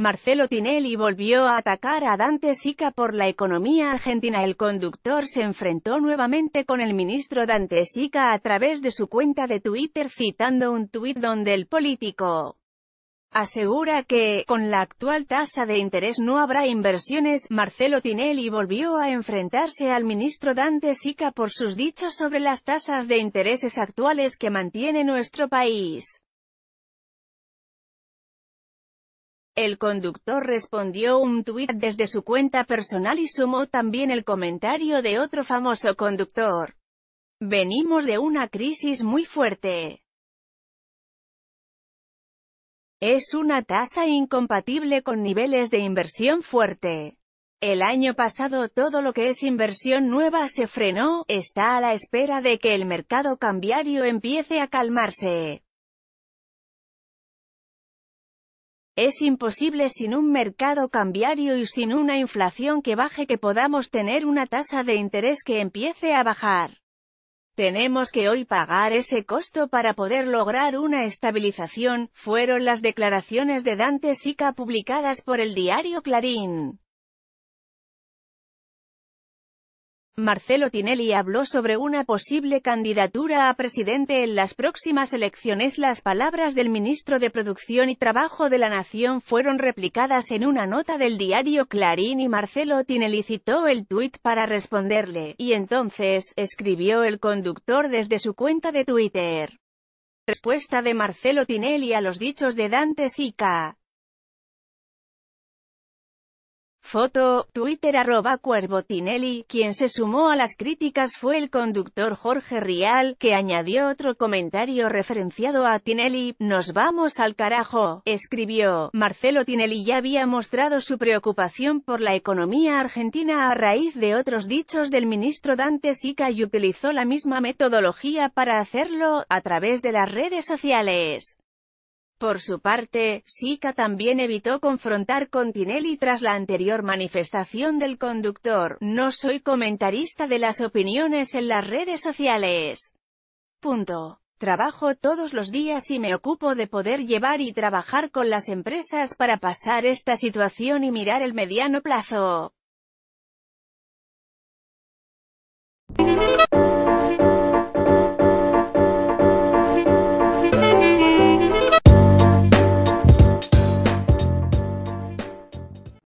Marcelo Tinelli volvió a atacar a Dante Sica por la economía argentina. El conductor se enfrentó nuevamente con el ministro Dante Sica a través de su cuenta de Twitter citando un tuit donde el político asegura que, con la actual tasa de interés no habrá inversiones, Marcelo Tinelli volvió a enfrentarse al ministro Dante Sica por sus dichos sobre las tasas de intereses actuales que mantiene nuestro país. El conductor respondió un tuit desde su cuenta personal y sumó también el comentario de otro famoso conductor. Venimos de una crisis muy fuerte. Es una tasa incompatible con niveles de inversión fuerte. El año pasado todo lo que es inversión nueva se frenó, está a la espera de que el mercado cambiario empiece a calmarse. Es imposible sin un mercado cambiario y sin una inflación que baje que podamos tener una tasa de interés que empiece a bajar. Tenemos que hoy pagar ese costo para poder lograr una estabilización, fueron las declaraciones de Dante Sica publicadas por el diario Clarín. Marcelo Tinelli habló sobre una posible candidatura a presidente en las próximas elecciones. Las palabras del ministro de Producción y Trabajo de la Nación fueron replicadas en una nota del diario Clarín y Marcelo Tinelli citó el tuit para responderle, y entonces, escribió el conductor desde su cuenta de Twitter. Respuesta de Marcelo Tinelli a los dichos de Dante Sica. Foto, Twitter arroba Cuervo Tinelli, quien se sumó a las críticas fue el conductor Jorge Rial, que añadió otro comentario referenciado a Tinelli, nos vamos al carajo, escribió, Marcelo Tinelli ya había mostrado su preocupación por la economía argentina a raíz de otros dichos del ministro Dante Sica y utilizó la misma metodología para hacerlo, a través de las redes sociales. Por su parte, Sika también evitó confrontar con Tinelli tras la anterior manifestación del conductor, no soy comentarista de las opiniones en las redes sociales. Punto. Trabajo todos los días y me ocupo de poder llevar y trabajar con las empresas para pasar esta situación y mirar el mediano plazo.